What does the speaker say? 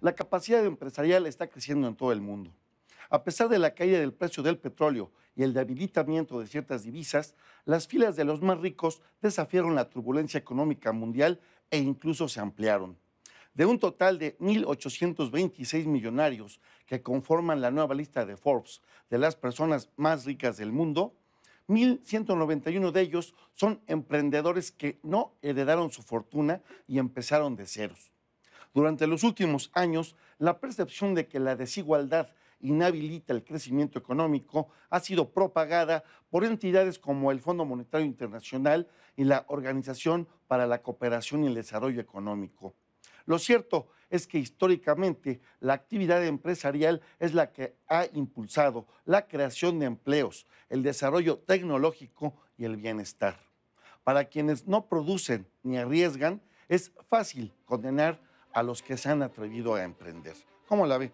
La capacidad empresarial está creciendo en todo el mundo. A pesar de la caída del precio del petróleo y el debilitamiento de ciertas divisas, las filas de los más ricos desafiaron la turbulencia económica mundial e incluso se ampliaron. De un total de 1.826 millonarios que conforman la nueva lista de Forbes de las personas más ricas del mundo, 1.191 de ellos son emprendedores que no heredaron su fortuna y empezaron de ceros. Durante los últimos años, la percepción de que la desigualdad inhabilita el crecimiento económico ha sido propagada por entidades como el Fondo Monetario Internacional y la Organización para la Cooperación y el Desarrollo Económico. Lo cierto es es que históricamente la actividad empresarial es la que ha impulsado la creación de empleos, el desarrollo tecnológico y el bienestar. Para quienes no producen ni arriesgan, es fácil condenar a los que se han atrevido a emprender. ¿Cómo la ve?